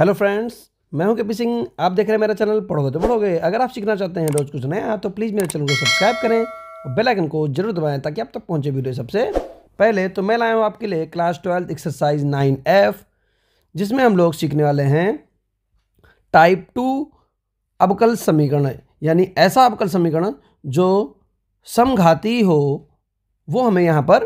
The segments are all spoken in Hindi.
हेलो फ्रेंड्स मैं हूं केपी सिंह आप देख रहे हैं मेरा चैनल पढ़ोगे तो पढ़ोगे अगर आप सीखना चाहते हैं रोज कुछ नया तो प्लीज़ मेरे चैनल को सब्सक्राइब करें और बेल आइकन को जरूर दबाएं ताकि आप तक तो पहुंचे वीडियो सबसे पहले तो मैं लाया हूं आपके लिए class twelfth exercise nine F जिसमें हम लोग सीखने वाले हैं टाइप टू अबकल समीकरण यानी ऐसा अबकल समीकरण जो समघाती हो वो हमें यहाँ पर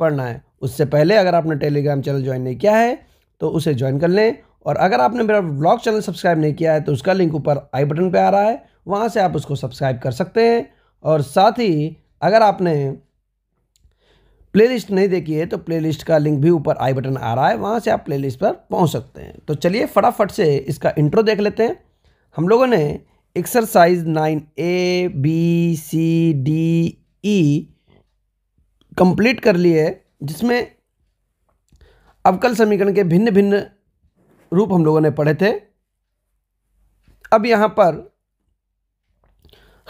पढ़ना है उससे पहले अगर आपने टेलीग्राम चैनल ज्वाइन नहीं किया है तो उसे ज्वाइन कर लें और अगर आपने मेरा ब्लॉग चैनल सब्सक्राइब नहीं किया है तो उसका लिंक ऊपर आई बटन पर आ रहा है वहाँ से आप उसको सब्सक्राइब कर सकते हैं और साथ ही अगर आपने प्लेलिस्ट नहीं देखी है तो प्लेलिस्ट का लिंक भी ऊपर आई बटन आ रहा है वहाँ से आप प्लेलिस्ट पर पहुँच सकते हैं तो चलिए फटाफट से इसका इंट्रो देख लेते हैं हम लोगों ने exercise nine A B C D E complete कर लिए जिसमें अवकल समीकरण के भिन्न भिन्न रूप हम लोगों ने पढ़े थे अब यहाँ पर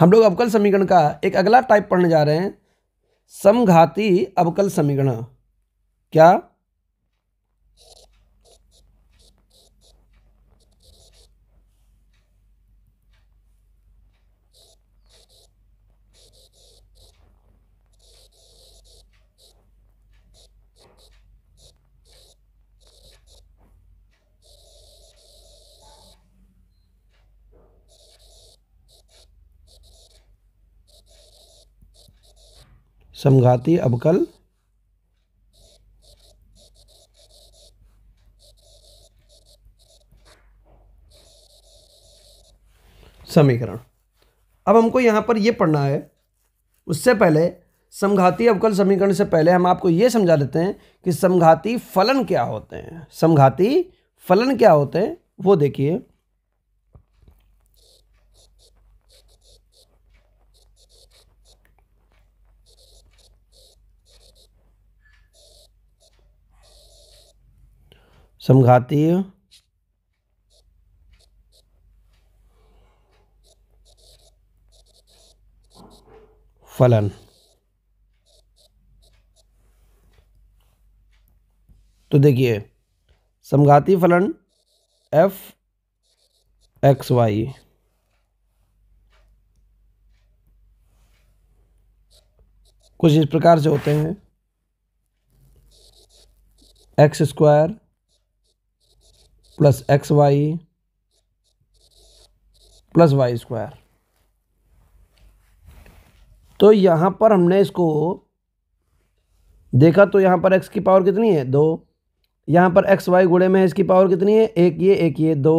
हम लोग अवकल समीकरण का एक अगला टाइप पढ़ने जा रहे हैं समघाती अवकल समीकरण क्या समघाती अवकल समीकरण अब हमको यहां पर यह पढ़ना है उससे पहले समघाती अवकल समीकरण से पहले हम आपको यह समझा देते हैं कि समघाती फलन क्या होते हैं समघाती फलन क्या होते हैं वो देखिए समघातीय फलन तो देखिए समघाती फलन एफ एक्स वाई कुछ इस प्रकार से होते हैं X square plus X Y plus Y square तो यहाँ पर हमने इसको देखा तो यहाँ पर एक्स की पावर कितनी है दो यहाँ पर एक्स वाई गुड़े में है इसकी पावर कितनी है एक ये एक ये दो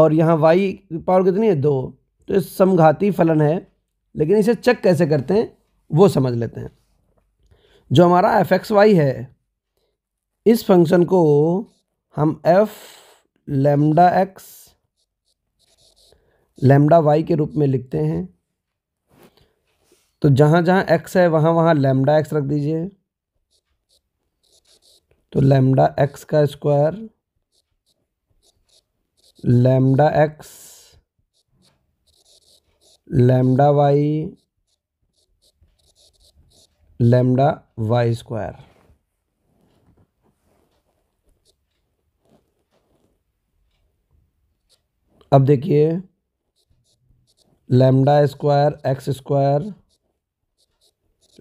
और यहाँ वाई की पावर कितनी है दो तो ये समघाती फलन है लेकिन इसे चेक कैसे करते हैं वो समझ लेते हैं जो हमारा एफ एक्स वाई है इस फंक्शन को हम F lambda X lambda Y के रूप में लिखते हैं तो जहाँ जहाँ एक्स है वहाँ वहाँ लेमडा एक्स रख दीजिए तो लेमडा एक्स का square lambda X lambda Y lambda Y square अब देखिए lambda square x square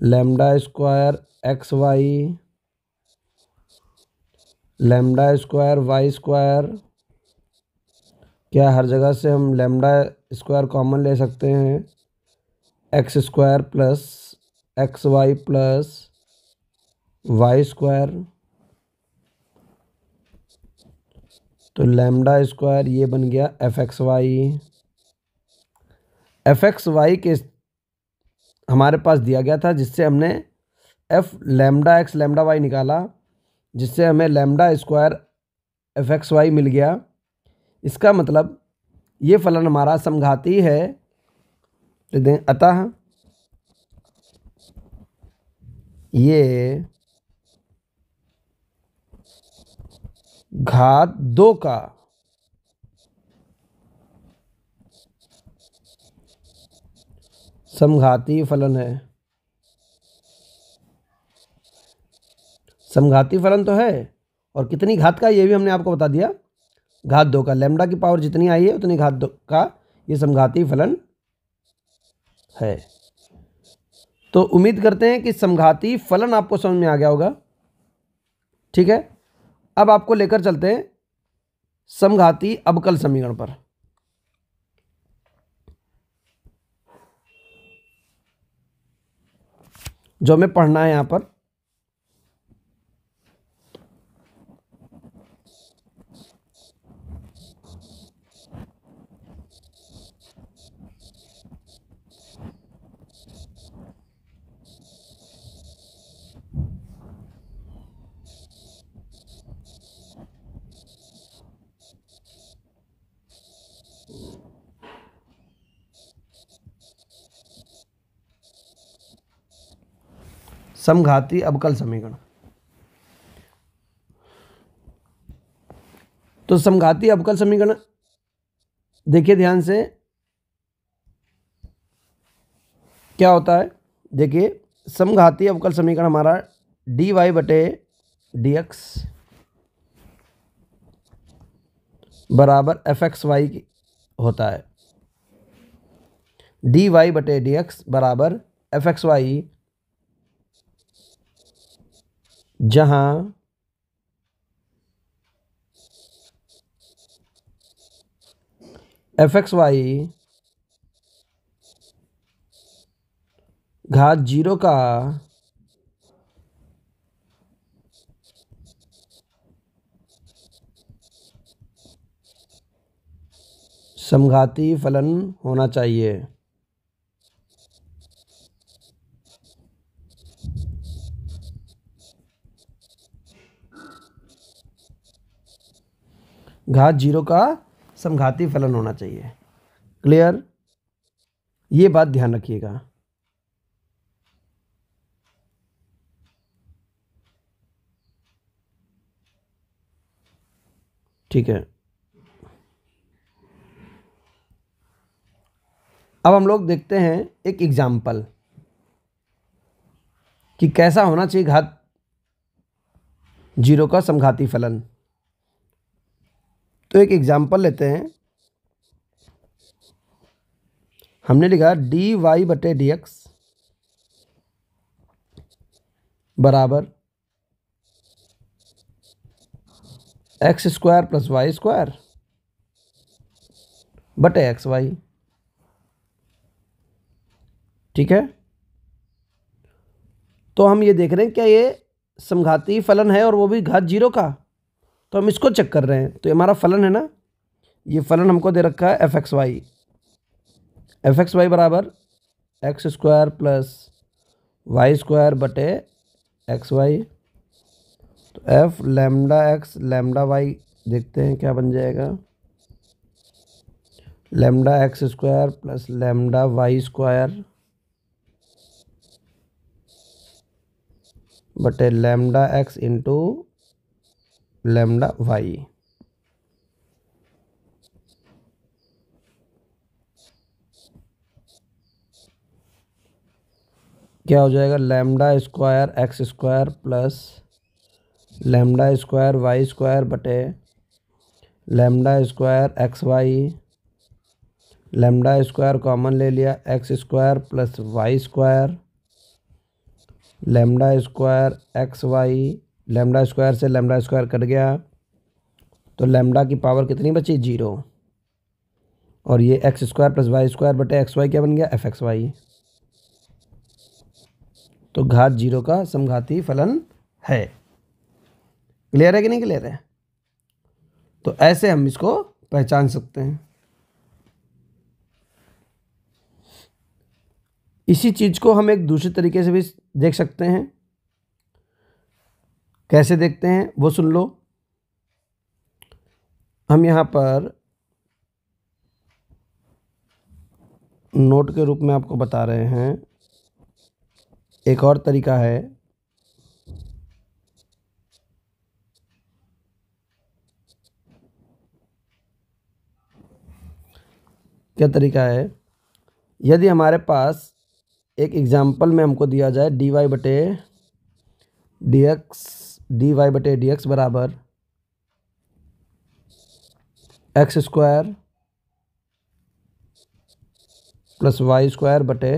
lambda square X Y lambda square Y square क्या हर जगह से हम लेमडा स्क्वायर कॉमन ले सकते हैं X square plus X Y plus Y square तो लैमडा स्क्वायर ये बन गया F X Y F X Y के हमारे पास दिया गया था जिससे हमने F lambda X lambda Y निकाला जिससे हमें lambda square F X Y मिल गया इसका मतलब ये फलन हमारा समघाती है तो अतः ये घात दो का समघाती फलन है समघाती फलन तो है और कितनी घात का ये भी हमने आपको बता दिया घात दो का लेमडा की पावर जितनी आई है उतनी घात दो का ये समघाती फलन है तो उम्मीद करते हैं कि समघाती फलन आपको समझ में आ गया होगा ठीक है अब आपको लेकर चलते हैं समघाती अबकल समीकरण पर जो हमें पढ़ना है यहां पर समघाती अवकल समीकरण तो समघाती अवकल समीकरण देखिए ध्यान से क्या होता है देखिए समघाती अवकल समीकरण हमारा डी वाई बटे डी एक्स बराबर एफ एक्स वाई होता है डी वाई बटे डी एक्स बराबर एफ एक्स वाई जहाँ एफ एक्स वाई घात जीरो का समघाती फलन होना चाहिए घात जीरो का समघाती फलन होना चाहिए क्लियर ये बात ध्यान रखिएगा ठीक है अब हम लोग देखते हैं एक एग्जाम्पल कि कैसा होना चाहिए घात जीरो का समघाती फलन तो एक एग्ज़ाम्पल लेते हैं हमने लिखा डी वाई बटे डी एक्स बराबर x square plus Y square बटे एक्स वाई ठीक है तो हम ये देख रहे हैं क्या ये समघाती फलन है और वो भी घात जीरो का तो हम इसको चेक कर रहे हैं तो हमारा फलन है ना ये फलन हमको दे रखा है F X Y F X Y बराबर x square plus Y square बटे एक्स वाई तो F lambda X lambda Y देखते हैं क्या बन जाएगा lambda X square plus lambda Y square बटे lambda X into lambda Y क्या हो जाएगा lambda square x square plus lambda square Y square बटे lambda square X Y lambda square common ले लिया X square plus Y square lambda square X Y lambda square से लेमडा स्क्वायर कट गया तो लेमडा की पावर कितनी बची जीरो और ये X square plus Y square बटे एक्स वाई क्या बन गया एफ एक्स वाई तो घात जीरो का समघाती फलन है क्लियर है कि नहीं क्लियर है तो ऐसे हम इसको पहचान सकते हैं इसी चीज़ को हम एक दूसरे तरीके से भी देख सकते हैं कैसे देखते हैं वो सुन लो हम यहाँ पर नोट के रूप में आपको बता रहे हैं एक और तरीका है क्या तरीका है यदि हमारे पास एक एग्जाम्पल में हमको दिया जाए डी वाई बटे डी एक्स डी वाई बटे डी एक्स बराबर x square plus Y square बटे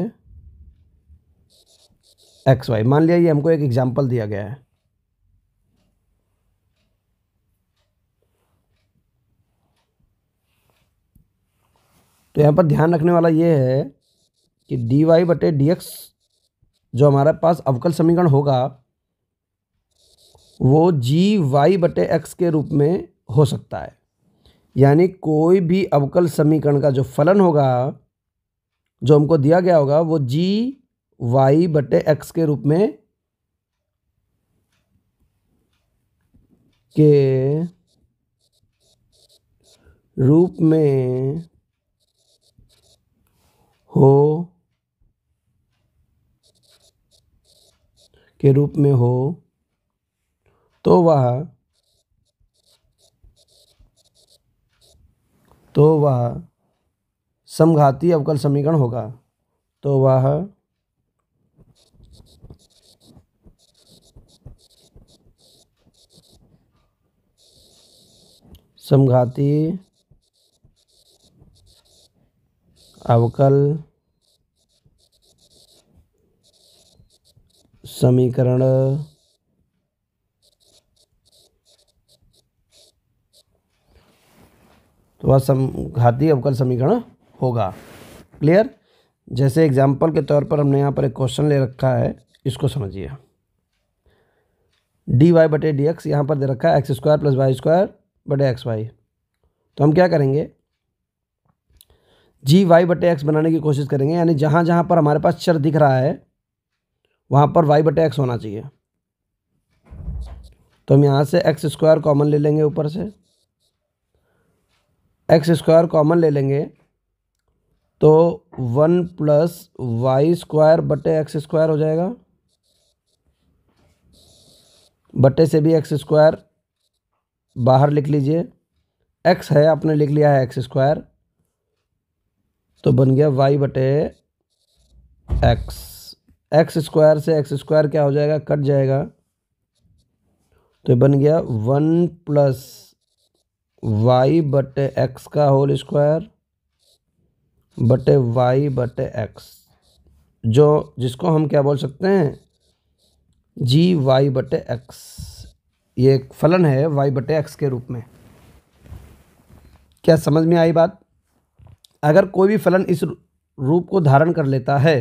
एक्स वाई मान लिया ये हमको एक एग्जाम्पल दिया गया है तो यहाँ पर ध्यान रखने वाला ये है कि डी वाई बटे डी एक्स जो हमारे पास अवकल समीकरण होगा वो जी वाई बटे एक्स के रूप में हो सकता है यानी कोई भी अवकल समीकरण का जो फलन होगा जो हमको दिया गया होगा वो जी वाई बटे एक्स के रूप में के रूप में हो के रूप में हो तो वह तो वह समघाती अवकल समीकरण होगा तो वह समघाती अवकल समीकरण तो वह घाती अवकल समीकरण होगा क्लियर जैसे एग्जाम्पल के तौर पर हमने यहाँ पर एक क्वेश्चन ले रखा है इसको समझिए डी वाई बटे डी एक्स यहाँ पर दे रखा है X square plus Y square बटे एक्स वाई तो हम क्या करेंगे जी वाई बटे एक्स बनाने की कोशिश करेंगे यानी जहाँ जहाँ पर हमारे पास चर दिख रहा है वहाँ पर वाई बटे एक्स होना चाहिए तो हम यहाँ से एक्स स्क्वायर कॉमन ले लेंगे ऊपर से एक्स स्क्वायर कॉमन ले लेंगे तो वन प्लस वाई स्क्वायर बटे एक्स स्क्वायर हो जाएगा बटे से भी एक्स स्क्वायर बाहर लिख लीजिए एक्स है आपने लिख लिया है एक्स स्क्वायर तो बन गया वाई बटे एक्स एक्स स्क्वायर से एक्स स्क्वायर क्या हो जाएगा कट जाएगा तो बन गया वन प्लस वाई बटे एक्स का होल स्क्वायर बटे वाई बटे एक्स जो जिसको हम क्या बोल सकते हैं जी वाई बटे एक्स ये एक फलन है वाई बटे एक्स के रूप में क्या समझ में आई बात अगर कोई भी फलन इस रूप को धारण कर लेता है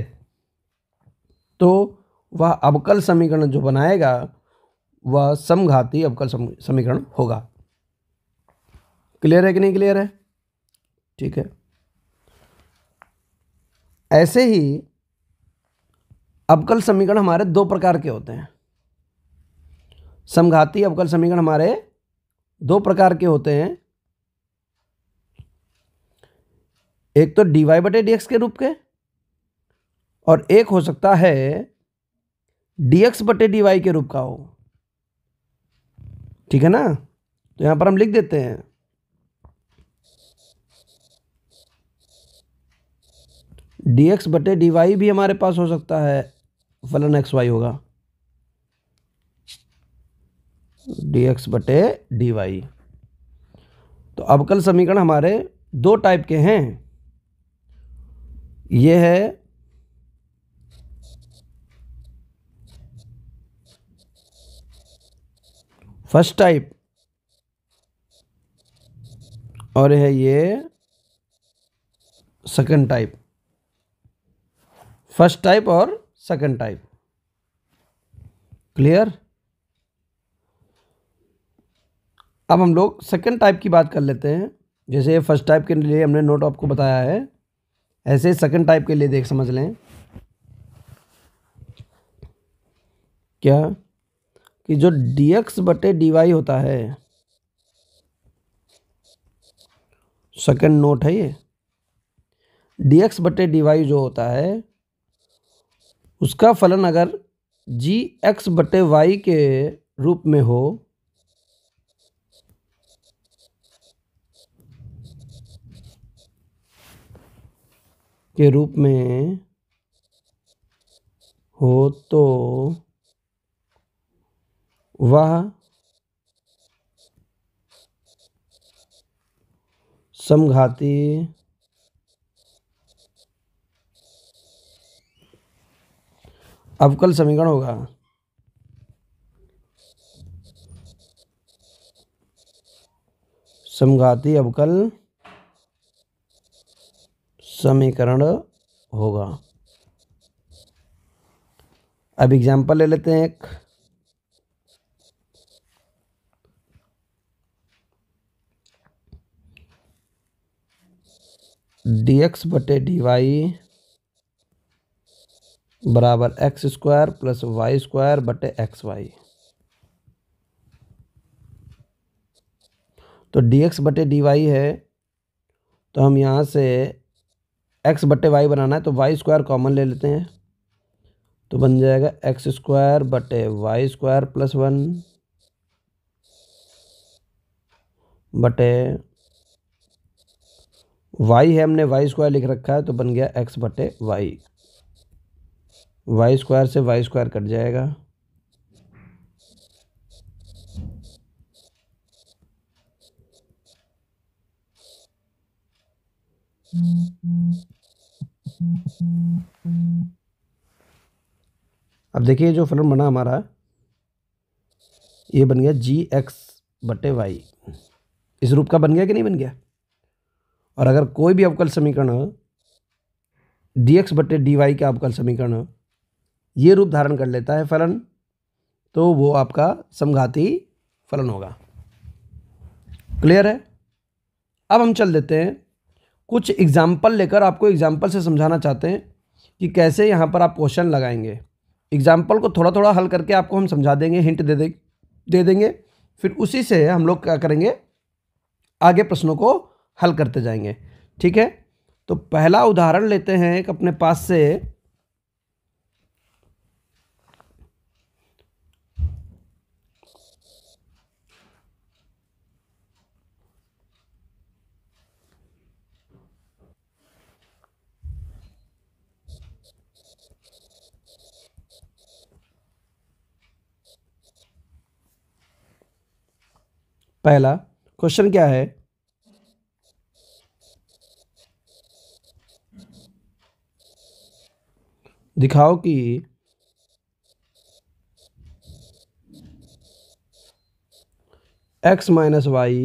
तो वह अवकल समीकरण जो बनाएगा वह समघाती अवकल समीकरण होगा क्लियर है कि नहीं क्लियर है ठीक है ऐसे ही अवकल समीकरण हमारे दो प्रकार के होते हैं समघाती अवकल समीकरण हमारे दो प्रकार के होते हैं एक तो डी वाई बटे डी एक्स के रूप के और एक हो सकता है डी एक्स बटे डी वाई के रूप का हो ठीक है ना तो यहां पर हम लिख देते हैं डी एक्स बटे डी वाई भी हमारे पास हो सकता है फलन एक्स वाई होगा डी एक्स बटे डी वाई तो अवकल समीकरण हमारे दो टाइप के हैं ये है फर्स्ट टाइप और है ये सेकंड टाइप फर्स्ट टाइप और सेकंड टाइप क्लियर अब हम लोग सेकंड टाइप की बात कर लेते हैं जैसे फर्स्ट टाइप के लिए हमने नोट आपको बताया है ऐसे सेकंड टाइप के लिए देख समझ लें क्या कि जो डी एक्स बटे डी वाई होता है सेकंड नोट है ये डी एक्स बटे डी वाई जो होता है उसका फलन अगर जी एक्स बटे वाई के रूप में हो के रूप में हो तो वह समघाती अवकल समीकरण होगा समघाती अवकल समीकरण होगा अब एग्जाम्पल ले लेते हैं एक डी एक्स बटे डी वाई बराबर x square plus Y square बटे एक्स वाई तो डी एक्स बटे डी वाई है तो हम यहाँ से एक्स बटे वाई बनाना है तो वाई स्क्वायर कॉमन ले लेते हैं तो बन जाएगा एक्स स्क्वायर बटे वाई स्क्वायर प्लस वन बटे वाई है हमने वाई स्क्वायर लिख रखा है तो बन गया एक्स बटे वाई वाई स्क्वायर से वाई स्क्वायर कट जाएगा अब देखिए जो फलन बना हमारा ये बन गया जी एक्स बटे वाई इस रूप का बन गया कि नहीं बन गया और अगर कोई भी अवकल समीकरण डी एक्स बटे डी वाई का अवकल समीकरण ये रूप धारण कर लेता है फलन तो वो आपका समघाती फलन होगा क्लियर है अब हम चल देते हैं कुछ एग्जाम्पल लेकर आपको एग्जाम्पल से समझाना चाहते हैं कि कैसे यहाँ पर आप क्वेश्चन लगाएंगे एग्जाम्पल को थोड़ा थोड़ा हल करके आपको हम समझा देंगे हिंट दे दे दे देंगे फिर उसी से हम लोग क्या करेंगे आगे प्रश्नों को हल करते जाएंगे ठीक है तो पहला उदाहरण लेते हैं एक अपने पास से पहला क्वेश्चन क्या है दिखाओ कि एक्स माइनस वाई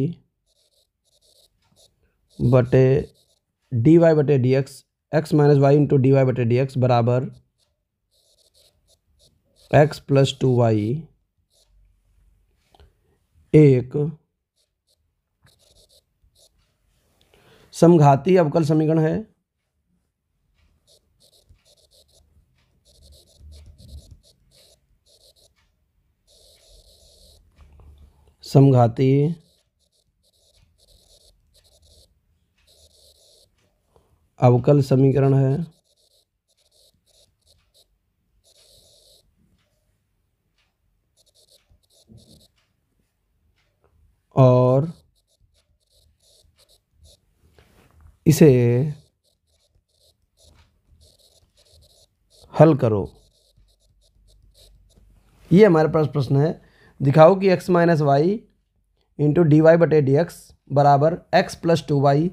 बटे डी वाई बटे D x x minus y into d Y बटे डी एक्स बराबर एक्स प्लस टू वाई एक समघाती अवकल समीकरण है समघाती अवकल समीकरण है और इसे हल करो ये हमारे पास प्रश्न है दिखाओ कि x minus y into d Y बटे डी एक्स बराबर एक्स प्लस टू वाई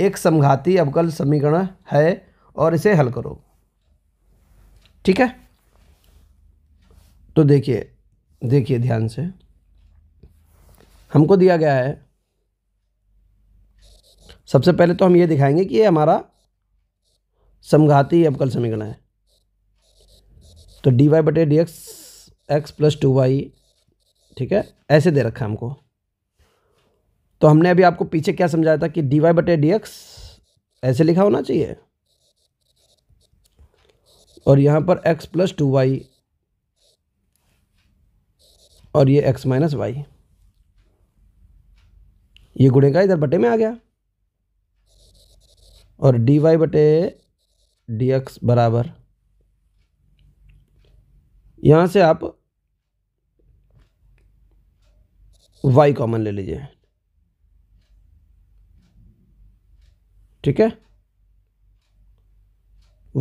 एक समघाती अवकल समीकरण है और इसे हल करो ठीक है तो देखिए देखिए ध्यान से हमको दिया गया है सबसे पहले तो हम ये दिखाएंगे कि ये हमारा समघाती अवकल समीकरण है तो डी वाई बटे D x x plus two y ठीक है ऐसे दे रखा है हमको तो हमने अभी आपको पीछे क्या समझाया था कि डी वाई बटे डी एक्स ऐसे लिखा होना चाहिए और यहाँ पर x प्लस टू वाई और ये x माइनस वाई ये गुड़ेगा इधर बटे में आ गया और डी वाई बटे डी एक्स बराबर यहाँ से आप वाई कॉमन ले लीजिए ठीक है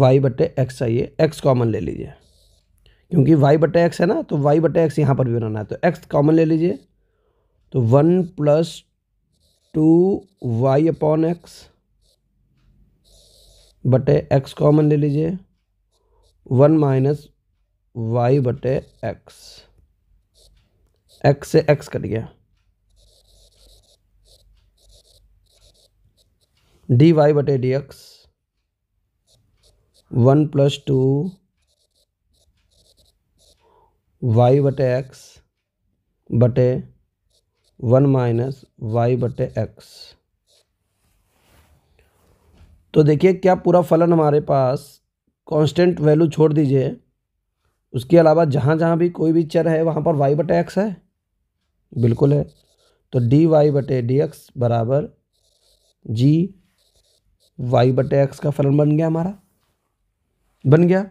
वाई बटे एक्स चाहिए एक्स कॉमन ले लीजिए क्योंकि वाई बटे एक्स है ना तो वाई बटे एक्स यहाँ पर भी बनाना है तो एक्स कॉमन ले लीजिए तो one plus two y upon x बटे एक्स कॉमन ले लीजिए वन माइनस वाई बटे एक्स एक्स से एक्स कट गया डी वाई बटे D x one plus two y बटे एक्स बटे वन माइनस वाई बटे एक्स तो देखिए क्या पूरा फलन हमारे पास कांस्टेंट वैल्यू छोड़ दीजिए उसके अलावा जहाँ जहाँ भी कोई भी चर है वहाँ पर वाई बटे एक्स है बिल्कुल है तो डी वाई बटे डी एक्स बराबर जी वाई बटे एक्स का फलन बन गया हमारा बन गया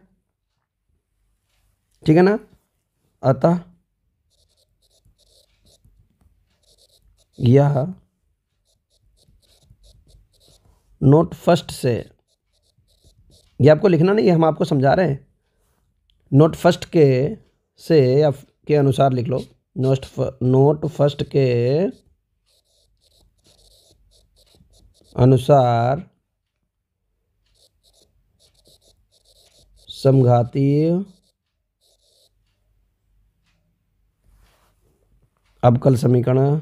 ठीक है ना अतः यह नोट फर्स्ट से ये आपको लिखना नहीं है हम आपको समझा रहे हैं नोट फर्स्ट के से या के अनुसार लिख लो नोट नोट फर्स्ट के अनुसार समघातीय अबकल समीकरण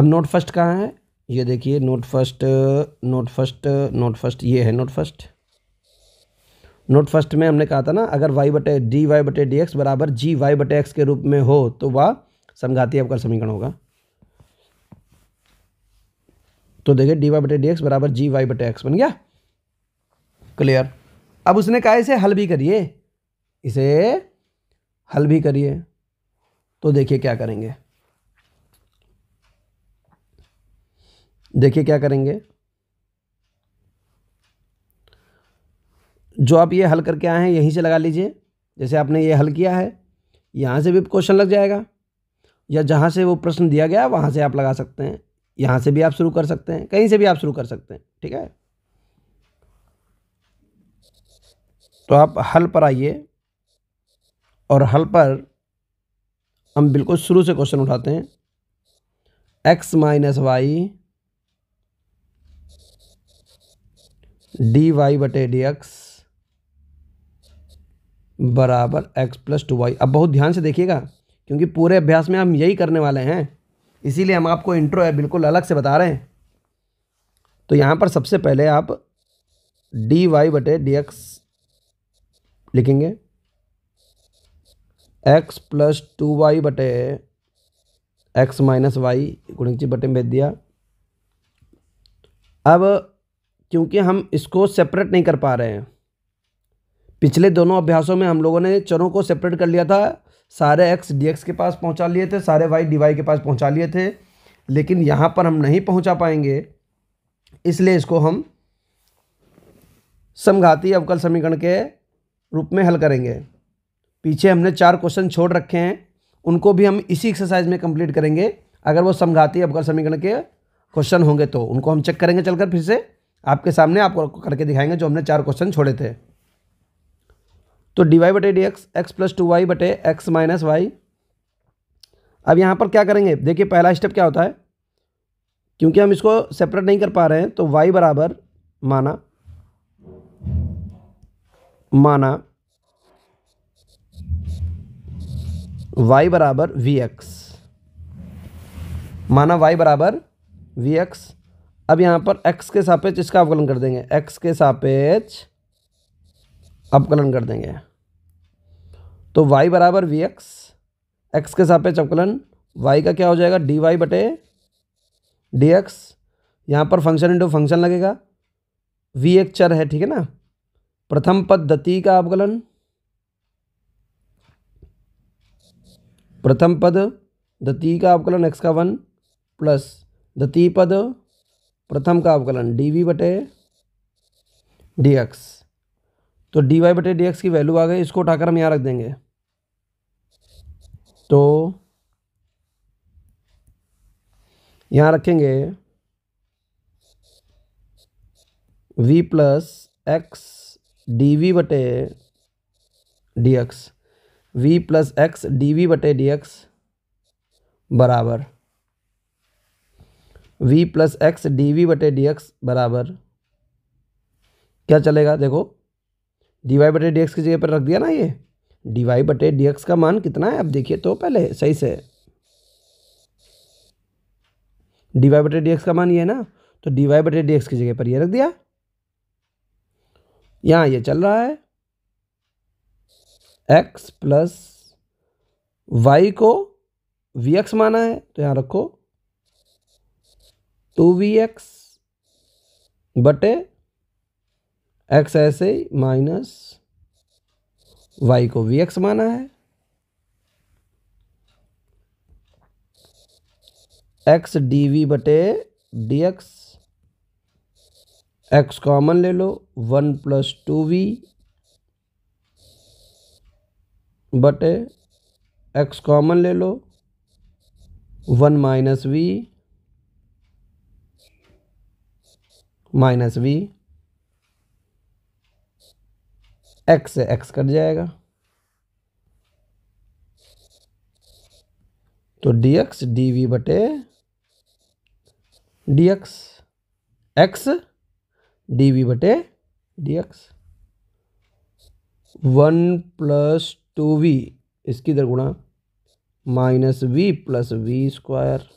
अब नोट फर्स्ट कहाँ है ये देखिए note first note first note first ये है नोट फर्स्ट नोट फर्स्ट में हमने कहा था ना अगर वाई बटे डी वाई बटे डी एक्स बराबर जी वाई बटे एक्स के रूप में हो तो वह समझाती आपका समीकरण होगा तो देखिए डी वाई बटे डी एक्स बराबर जी वाई बटे एक्स बन गया क्लियर अब उसने कहा इसे हल भी करिए इसे हल भी करिए तो देखिए क्या करेंगे देखिए क्या करेंगे जो आप ये हल करके आए हैं यहीं से लगा लीजिए जैसे आपने ये हल किया है यहाँ से भी क्वेश्चन लग जाएगा या जहाँ से वो प्रश्न दिया गया वहाँ से आप लगा सकते हैं यहाँ से भी आप शुरू कर सकते हैं कहीं से भी आप शुरू कर सकते हैं ठीक है तो आप हल पर आइए और हल पर हम बिल्कुल शुरू से क्वेश्चन उठाते हैं x minus y d Y बटे डी एक्स बराबर एक्स प्लस टू वाई अब बहुत ध्यान से देखिएगा क्योंकि पूरे अभ्यास में हम यही करने वाले हैं इसीलिए हम आपको इंट्रो है बिल्कुल अलग से बता रहे हैं तो यहाँ पर सबसे पहले आप डी वाई बटे डी एक्स लिखेंगे एक्स प्लस टू वाई बटे एक्स माइनस वाई गुणित बटे में दिया अब क्योंकि हम इसको सेपरेट नहीं कर पा रहे हैं पिछले दोनों अभ्यासों में हम लोगों ने चरों को सेपरेट कर लिया था सारे एक्स डी एक्स के पास पहुंचा लिए थे सारे वाई डी वाई के पास पहुंचा लिए थे लेकिन यहाँ पर हम नहीं पहुंचा पाएंगे इसलिए इसको हम समघाती अवकल समीकरण के रूप में हल करेंगे पीछे हमने चार क्वेश्चन छोड़ रखे हैं उनको भी हम इसी एक्सरसाइज में कंप्लीट करेंगे अगर वो समघाती अवकल समीकरण के क्वेश्चन होंगे तो उनको हम चेक करेंगे चलकर फिर से आपके सामने आपको करके दिखाएंगे जो हमने चार क्वेश्चन छोड़े थे तो डी वाई बटे D x x plus two y बटे एक्स माइनस वाई अब यहाँ पर क्या करेंगे देखिए पहला स्टेप क्या होता है क्योंकि हम इसको सेपरेट नहीं कर पा रहे हैं तो वाई बराबर माना माना वाई बराबर वी एक्स माना वाई बराबर वी एक्स अब यहाँ पर एक्स के सापेक्ष इसका अवकलन कर देंगे एक्स के सापेक्ष अवकलन कर देंगे तो वाई बराबर वी एक्स एक्स के सापेक्ष अवकलन वाई का क्या हो जाएगा डी वाई बटे डी एक्स यहाँ पर फंक्शन इंटू फंक्शन लगेगा वी एक चर है ठीक है ना प्रथम पद्धति का अवकलन प्रथम पद दती का अवकलन एक्स का वन प्लस दती पद प्रथम का अवकलन डी वी बटे डी एक्स तो डी वाई बटे डी एक्स की वैल्यू आ गई इसको उठाकर हम यहाँ रख देंगे तो यहाँ रखेंगे v plus x d we बटे D x v plus x d we बटे डी एक्स बराबर v plus x d we बटे डी एक्स बराबर क्या चलेगा देखो डी वाई बटे डी एक्स की जगह पर रख दिया ना ये डी वाई बटे डी एक्स का मान कितना है अब देखिए तो पहले सही से डी वाई बटे डी एक्स का मान ये है ना तो डी वाई बटे डी एक्स की जगह पर ये रख दिया यहाँ ये चल रहा है एक्स प्लस वाई को वी एक्स माना है तो यहाँ रखो टू वी एक्स बटे एक्स ऐसे ही माइनस वाई को वी एक्स माना है एक्स डी वी बटे डी एक्स एक्स कॉमन ले लो वन प्लस टू वी बटे एक्स कॉमन ले लो one minus v minus v x से एक्स कट जाएगा तो डी एक्स डी वी बटे D x x d we बटे D x one plus two v इसकी इधर गुणा minus v plus v square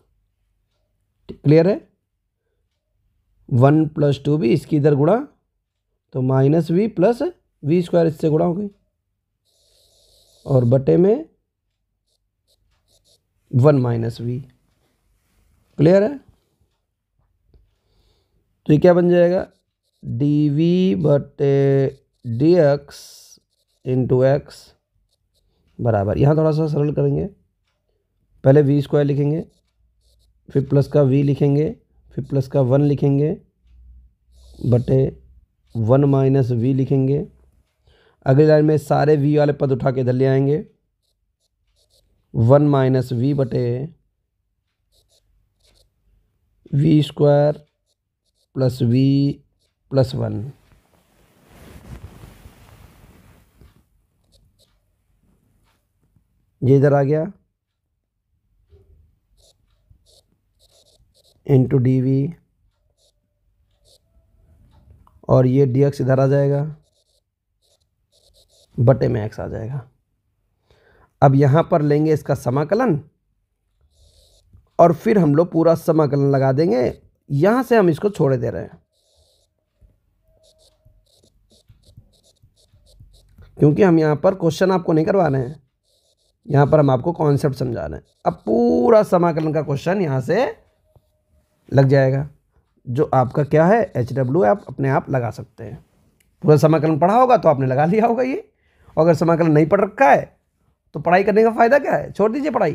clear है वन प्लस टू भी इसकी इधर गुणा तो minus v plus v square इससे गुणा हो गई और बटे में वन माइनस वी क्लियर है तो ये क्या बन जाएगा डी वी बटे डी एक्स इंटू एक्स बराबर यहाँ थोड़ा सा सरल करेंगे पहले वी स्क्वायर लिखेंगे फिर प्लस का वी लिखेंगे फिर प्लस का वन लिखेंगे बटे वन माइनस वी लिखेंगे अगली लाइन में सारे वी वाले पद उठा के इधर ले आएंगे वन माइनस वी बटे v square plus v plus one ये इधर आ गया इंटू डी वी और ये डी एक्स इधर आ जाएगा बटे में एक्स आ जाएगा अब यहाँ पर लेंगे इसका समाकलन और फिर हम लोग पूरा समाकलन लगा देंगे यहाँ से हम इसको छोड़े दे रहे हैं क्योंकि हम यहाँ पर क्वेश्चन आपको नहीं करवा रहे हैं यहाँ पर हम आपको कॉन्सेप्ट समझा रहे हैं अब पूरा समाकलन का क्वेश्चन यहाँ से लग जाएगा जो आपका क्या है एच डब्ल्यू आप अपने आप लगा सकते हैं पूरा समाकलन पढ़ा होगा तो आपने लगा लिया होगा ये और अगर समाकलन नहीं पढ़ रखा है तो पढ़ाई करने का फ़ायदा क्या है छोड़ दीजिए पढ़ाई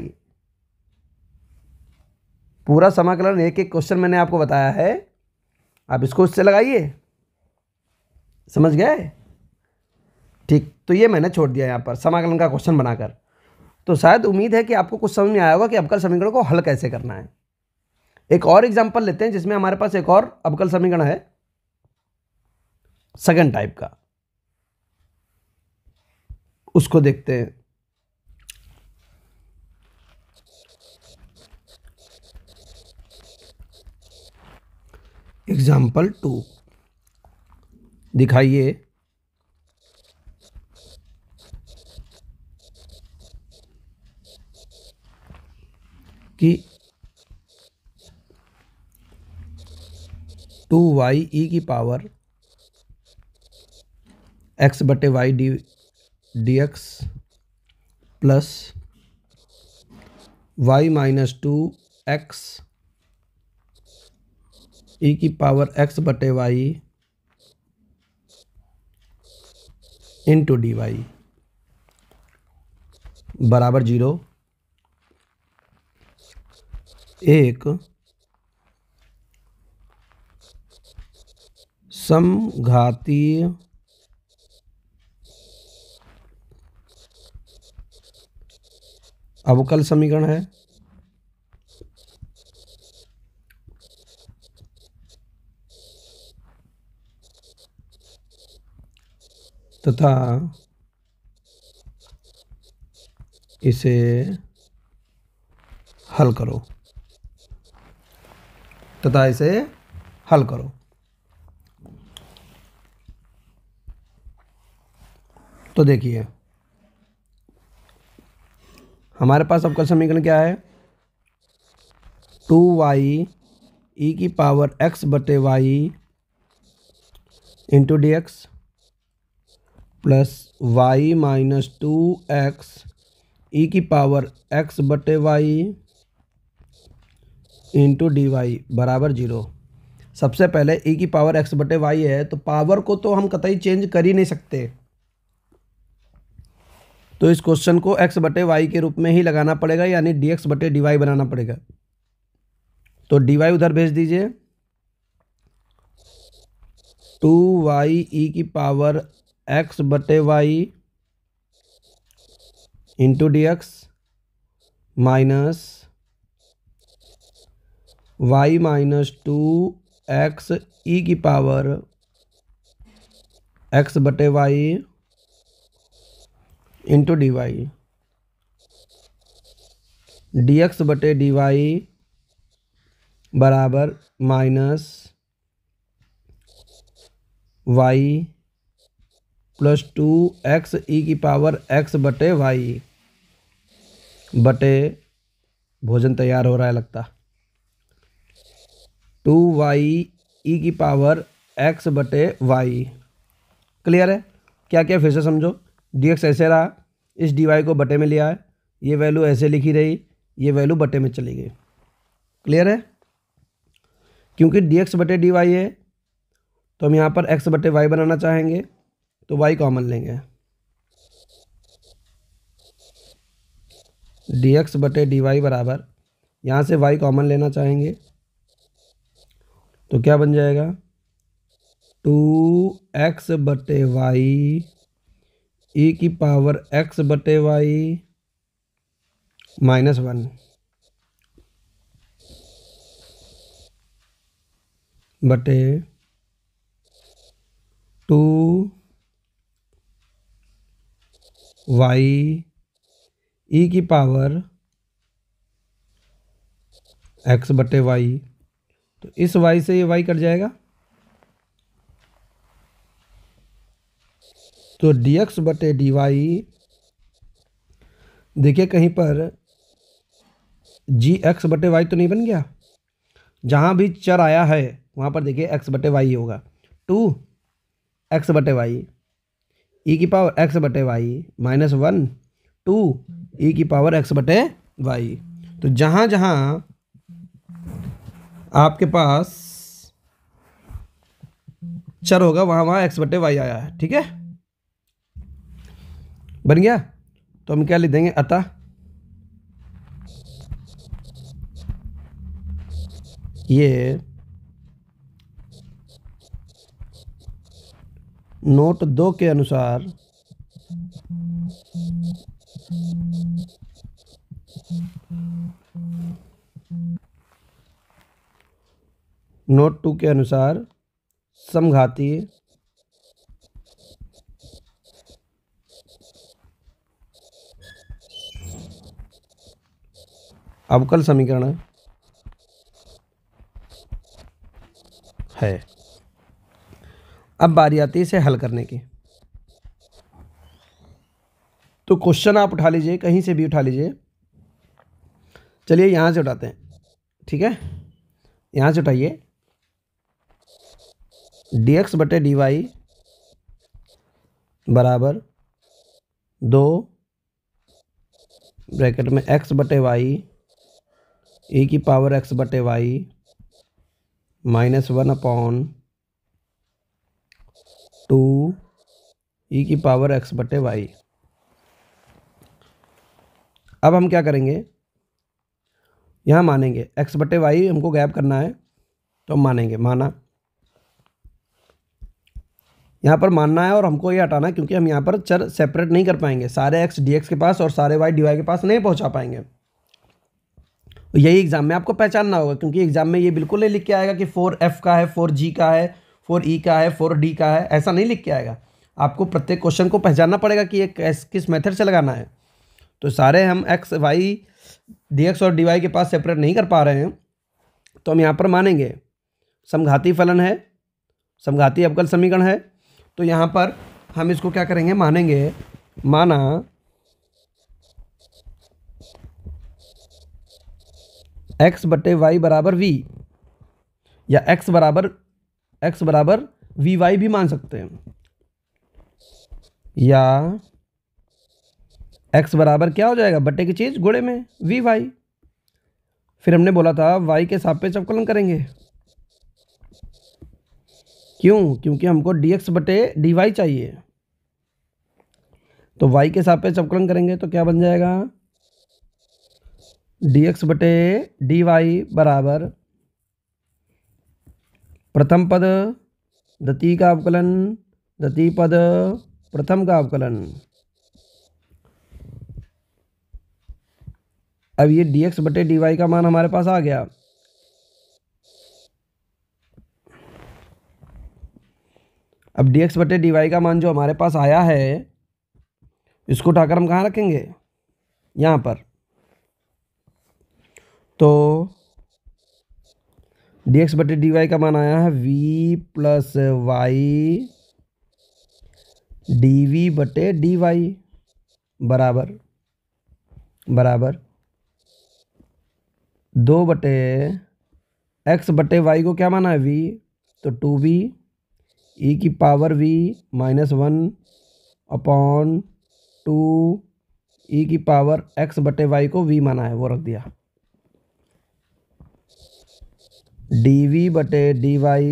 पूरा समाकलन एक एक क्वेश्चन मैंने आपको बताया है आप इसको उससे लगाइए समझ गए ठीक तो ये मैंने छोड़ दिया यहाँ पर समाकलन का क्वेश्चन बनाकर तो शायद उम्मीद है कि आपको कुछ समझ में आया होगा कि अवकल समीकरण को हल कैसे करना है एक और एग्जाम्पल लेते हैं जिसमें हमारे पास एक और अबकल समीकरण है सेकेंड टाइप का उसको देखते हैं एग्जाम्पल टू दिखाइए कि टू वाई ई e की पावर एक्स बटे y d d x plus y minus two x e e की पावर एक्स बटे वाई इंटू डी वाई बराबर जीरो एक समघातीय अवकल समीकरण है तथा इसे हल करो तथा इसे हल करो तो देखिए हमारे पास अवकल समीकरण क्या है टू वाई ई e की पावर एक्स बटे y into d x plus y minus two x e की पावर एक्स बटे वाई इंटू डी वाई बराबर जीरो सबसे पहले ई e की पावर एक्स बटे वाई है तो पावर को तो हम कतई चेंज कर ही नहीं सकते तो इस क्वेश्चन को एक्स बटे वाई के रूप में ही लगाना पड़ेगा यानी डी एक्स बटे डी वाई बनाना पड़ेगा तो डी वाई उधर भेज दीजिए टू वाई ई की पावर एक्स बटे y into d x minus y minus two x e की पावर एक्स बटे y into d y d x बटे डी वाई बराबर minus y plus two x e की पावर एक्स बटे वाई बटे भोजन तैयार हो रहा है लगता टू वाई ई की पावर एक्स बटे वाई क्लियर है क्या क्या फिर से समझो डी एक्स ऐसे रहा इस डी वाई को बटे में लिया है ये वैल्यू ऐसे लिखी रही ये वैल्यू बटे में चली गई क्लियर है क्योंकि डी एक्स बटे डी वाई है तो हम यहाँ पर एक्स बटे वाई बनाना चाहेंगे तो वाई कॉमन लेंगे डी एक्स बटे डी वाई बराबर यहाँ से वाई कॉमन लेना चाहेंगे तो क्या बन जाएगा टू एक्स बटे वाई ए e की पावर एक्स बटे वाई माइनस वन बटे टू वाई ई की पावर एक्स बटे वाई तो इस वाई से ये वाई कट जाएगा तो डी एक्स बटे डी वाई देखिए कहीं पर जी एक्स बटे वाई तो नहीं बन गया जहाँ भी चर आया है वहाँ पर देखिए एक्स बटे वाई होगा टू एक्स बटे वाई ई e की पावर एक्स बटे y minus one two e e की पावर एक्स बटे वाई तो जहाँ जहाँ आपके पास चर होगा वहाँ वहाँ एक्स बटे वाई आया है ठीक है बन गया तो हम क्या लिख देंगे अतः ये नोट दो के अनुसार नोट टू के अनुसार समघाती अवकल समीकरण है अब बारी आती है इसे हल करने की तो क्वेश्चन आप उठा लीजिए कहीं से भी उठा लीजिए चलिए यहां से उठाते हैं ठीक है यहां से उठाइए डीएक्स बटे डी वाई बराबर दो ब्रैकेट में एक्स बटे वाई ई की पावर एक्स बटे y minus one upon two ई की पावर एक्स बटे वाई अब हम क्या करेंगे यहाँ मानेंगे एक्स बटे वाई हमको गैप करना है तो हम मानेंगे माना यहाँ पर मानना है और हमको ये हटाना है क्योंकि हम यहाँ पर चर सेपरेट नहीं कर पाएंगे सारे एक्स डी के पास और सारे वाई डी के पास नहीं पहुँचा पाएंगे यही एग्ज़ाम में आपको पहचानना होगा क्योंकि एग्ज़ाम में ये बिल्कुल नहीं लिख के आएगा कि फोर एफ़ का है फोर जी का है फोर ई e का है फोर डी का है ऐसा नहीं लिख के आएगा आपको प्रत्येक क्वेश्चन को पहचानना पड़ेगा कि ये कैस किस मेथड से लगाना है तो सारे हम एक्स वाई डी एक्स और डी वाई के पास सेपरेट नहीं कर पा रहे हैं तो हम यहाँ पर मानेंगे समघाती फलन है समघाती अवकल समीकरण है तो यहाँ पर हम इसको क्या करेंगे मानेंगे माना एक्स बटे वाई बराबर वी या एक्स बराबर एक्स बराबर वी वाई भी मान सकते हैं या एक्स बराबर क्या हो जाएगा बटे की चीज़ गुड़े में वी वाई फिर हमने बोला था वाई के पे चपकलन करेंगे क्यों क्योंकि हमको डी एक्स बटे डी वाई चाहिए तो वाई के पे चपकलन करेंगे तो क्या बन जाएगा डी एक्स बटे डी वाई बराबर प्रथम पद दती का अवकलन दती पद प्रथम का अवकलन अब ये डी एक्स बटे डी वाई का मान हमारे पास आ गया अब डी एक्स बटे डी वाई का मान जो हमारे पास आया है इसको उठाकर हम कहाँ रखेंगे यहाँ पर तो डी एक्स बटे डी वाई का मान आया है v plus y d we बटे डी वाई बराबर बराबर दो बटे एक्स बटे वाई को क्या माना है वी तो टू वी ई की power V minus one upon two ई की पावर एक्स बटे वाई को वी माना है वो रख दिया डी वी बटे डी वाई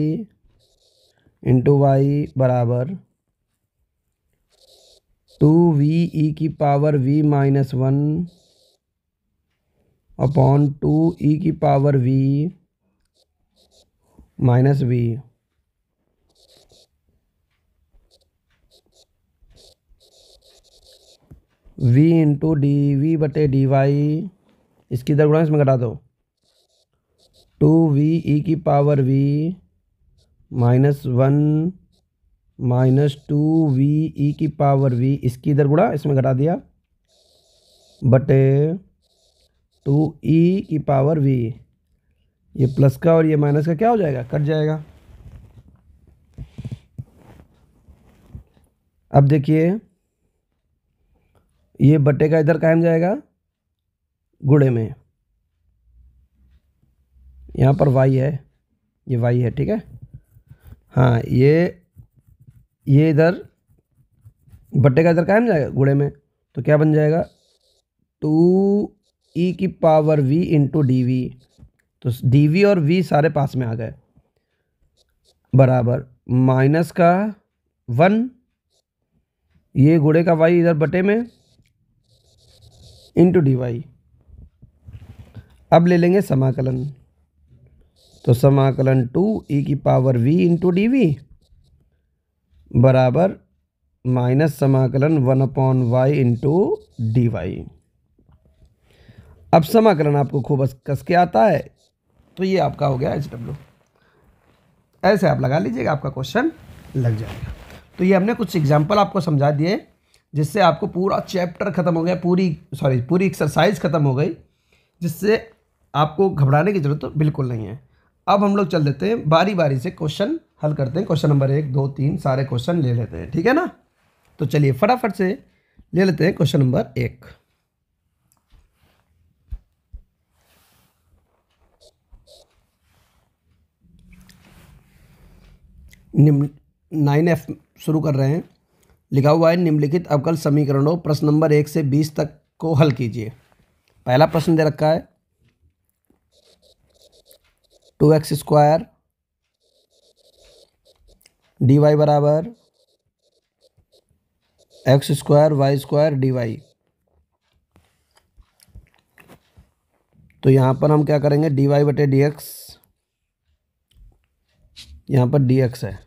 इंटू वाई बराबर टू वी ई की power V minus one upon two ई की power V minus V V into D we बटे डी वाई इसकी दर गुणा इसमें घटा दो टू वी ई e की power V minus one minus two V E e की पावर वी इसकी इधर गुड़ा इसमें घटा दिया बटे टू ई e की पावर वी ये प्लस का और ये माइनस का क्या हो जाएगा कट जाएगा अब देखिए ये बटे का इधर कायम जाएगा गुड़े में यहाँ पर वाई है ये वाई है ठीक है हाँ ये ये इधर बट्टे का इधर कायम जाएगा गुड़े में तो क्या बन जाएगा टू ई e की power v into D v तो डी वी और वी सारे पास में आ गए बराबर माइनस का वन ये गुड़े का वाई इधर बटे में इंटू डी वाई अब ले लेंगे समाकलन तो समाकलन टू ई e की power v into D v बराबर माइनस समाकलन one upon y into d y अब समाकलन आपको खूब कस के आता है तो ये आपका हो गया एच डब्ल्यू ऐसे आप लगा लीजिएगा आपका क्वेश्चन लग जाएगा तो ये हमने कुछ एग्जाम्पल आपको समझा दिए जिससे आपको पूरा चैप्टर ख़त्म हो गया पूरी सॉरी पूरी एक्सरसाइज ख़त्म हो गई जिससे आपको घबराने की ज़रूरत तो बिल्कुल नहीं है अब हम लोग चल देते हैं बारी बारी से क्वेश्चन हल करते हैं क्वेश्चन नंबर एक दो तीन सारे क्वेश्चन ले लेते हैं ठीक है ना तो चलिए फटाफट से ले लेते हैं क्वेश्चन नंबर एक नाइन एफ शुरू कर रहे हैं लिखा हुआ है निम्नलिखित अवकल समीकरणों प्रश्न नंबर एक से बीस तक को हल कीजिए पहला प्रश्न दे रखा है two x square d Y बराबर x square Y square d Y तो यहाँ पर हम क्या करेंगे डी वाई बटे डी एक्स यहाँ पर डी एक्स है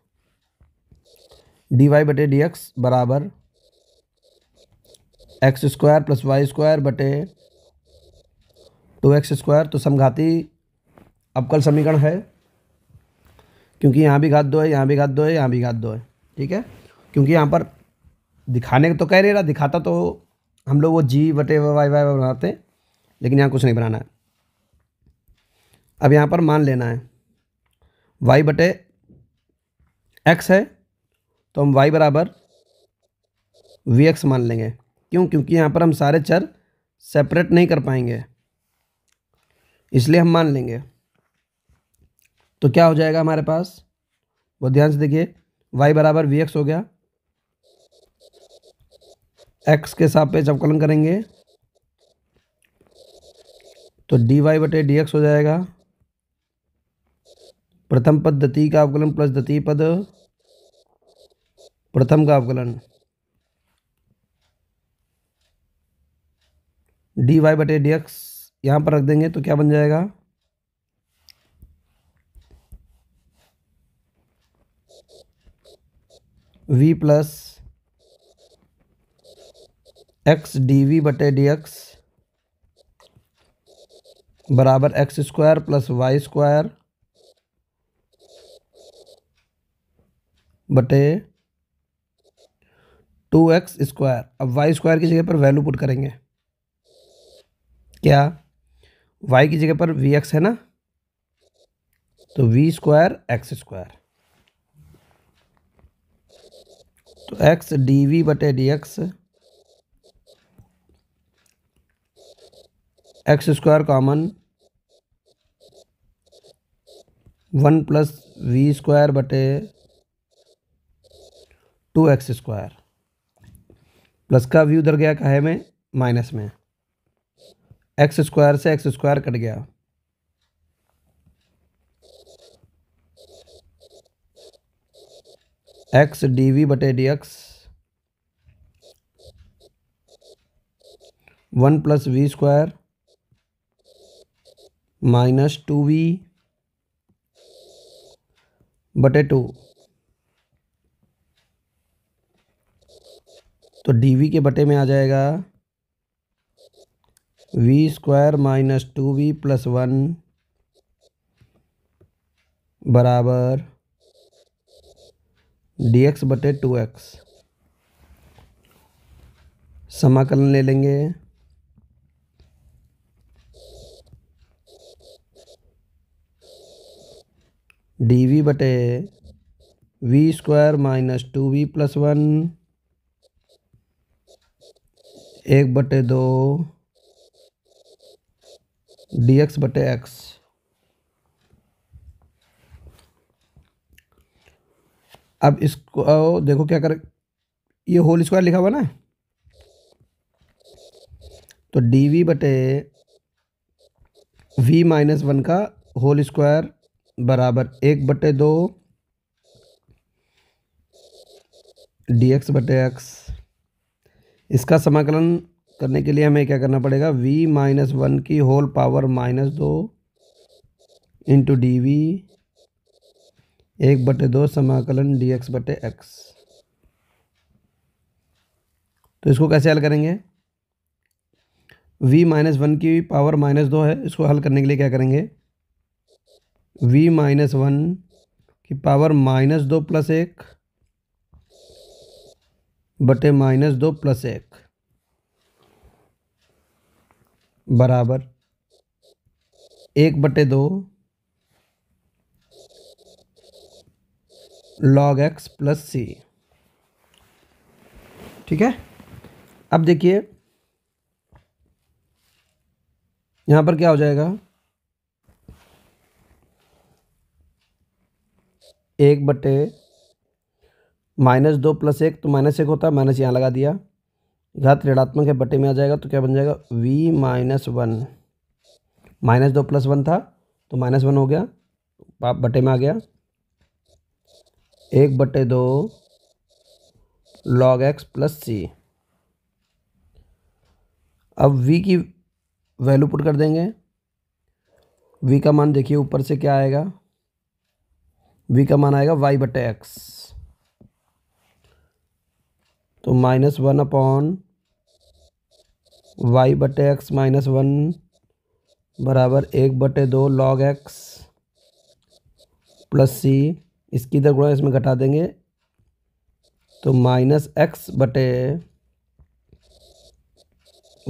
डी वाई बटे डी एक्स बराबर x square plus Y square बटे टू एक्स स्क्वायर तो समघाती अवकल समीकरण है क्योंकि यहाँ भी घात दो है यहाँ भी घात दो है यहाँ भी घात दो है ठीक है क्योंकि यहाँ पर दिखाने का तो कह नहीं रहा दिखाता तो हम लोग वो जी बटे वाई वाई बनाते लेकिन यहाँ कुछ नहीं बनाना है अब यहाँ पर मान लेना है वाई बटे एक्स है तो हम वाई बराबर वी एक्स मान लेंगे क्यों क्योंकि यहाँ पर हम सारे चर सेपरेट नहीं कर पाएंगे इसलिए हम मान लेंगे तो क्या हो जाएगा हमारे पास वो ध्यान से देखिए वाई बराबर वी एक्स हो गया एक्स के जब अवकलन करेंगे तो डी वाई बटे डी एक्स हो जाएगा प्रथम पद दति का अवकलन प्लस दति पद प्रथम का अवकलन डी वाई बटे डी एक्स यहाँ पर रख देंगे तो क्या बन जाएगा v plus x d we बटे डी एक्स बराबर x square plus Y square बटे टू एक्स स्क्वायर अब वाई स्क्वायर की जगह पर वैल्यू पुट करेंगे क्या वाई की जगह पर वी एक्स है ना तो वी स्क्वायर एक्स स्क्वायर तो एक्स डी वी बटे D x x square common one plus v square बटे टू एक्स स्क्वायर प्लस का व्यू उधर गया कहे में माइनस में एक्स स्क्वायर से एक्स स्क्वायर कट गया एक्स डी वी बटे D x one plus v square minus two v बटे टू तो डी वी के बटे में आ जाएगा v square minus two v plus one बराबर डी एक्स बटे टू एक्स समाकलन ले लेंगे डी वी बटे v square minus two v plus one एक बटे दो डी एक्स बटे एक्स अब इसको देखो क्या कर ये होल स्क्वायर लिखा हुआ ना तो डी वी बटे वी माइनस वन का होल स्क्वायर बराबर एक बटे दो डी एक्स बटे एक्स इसका समाकलन करने के लिए हमें क्या करना पड़ेगा v माइनस वन की होल पावर माइनस दो इंटू डी वी एक बटे दो समाकलन डी एक्स बटे एक्स तो इसको कैसे हल करेंगे v माइनस वन की पावर माइनस दो है इसको हल करने के लिए क्या करेंगे v माइनस वन की पावर माइनस दो प्लस एक बटे माइनस दो प्लस एक बराबर एक बटे दो लॉग एक्स प्लस सी ठीक है अब देखिए यहाँ पर क्या हो जाएगा एक बटे माइनस दो प्लस एक तो माइनस एक होता है माइनस यहाँ लगा दिया घात ऋणात्मक है बटे में आ जाएगा तो क्या बन जाएगा वी माइनस वन माइनस दो प्लस वन था तो माइनस वन हो गया बटे में आ गया एक बटे दो लॉग एक्स प्लस सी अब v की वैल्यू पुट कर देंगे v का मान देखिए ऊपर से क्या आएगा v का मान आएगा y बटे एक्स तो माइनस वन अपॉन वाई बटे एक्स माइनस वन बराबर एक बटे दो लॉग एक्स प्लस सी इसकी इधर गुणा इसमें घटा देंगे तो माइनस एक्स बटे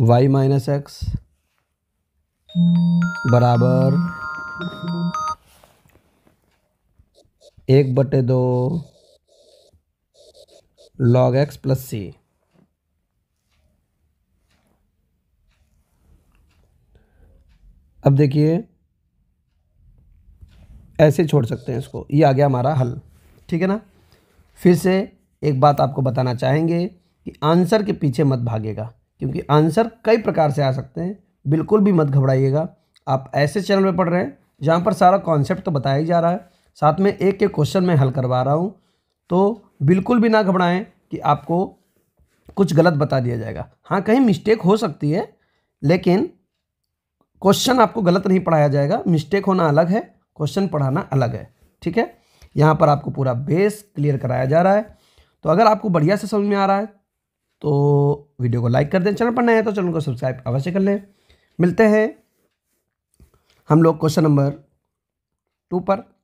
वाई माइनस एक्स बराबर एक बटे दो लॉग एक्स प्लस सी अब देखिए ऐसे छोड़ सकते हैं इसको ये आ गया हमारा हल ठीक है ना फिर से एक बात आपको बताना चाहेंगे कि आंसर के पीछे मत भागेगा क्योंकि आंसर कई प्रकार से आ सकते हैं बिल्कुल भी मत घबराइएगा आप ऐसे चैनल पर पढ़ रहे हैं जहाँ पर सारा कॉन्सेप्ट तो बताया ही जा रहा है साथ में एक एक क्वेश्चन मैं हल करवा रहा हूँ तो बिल्कुल भी ना घबराएं कि आपको कुछ गलत बता दिया जाएगा हाँ कहीं मिस्टेक हो सकती है लेकिन क्वेश्चन आपको गलत नहीं पढ़ाया जाएगा मिस्टेक होना अलग है क्वेश्चन पढ़ाना अलग है ठीक है यहाँ पर आपको पूरा बेस क्लियर कराया जा रहा है तो अगर आपको बढ़िया से समझ में आ रहा है तो वीडियो को लाइक कर दें चैनल पर नए हैं तो चैनल को सब्सक्राइब अवश्य कर लें मिलते हैं हम लोग क्वेश्चन नंबर टू पर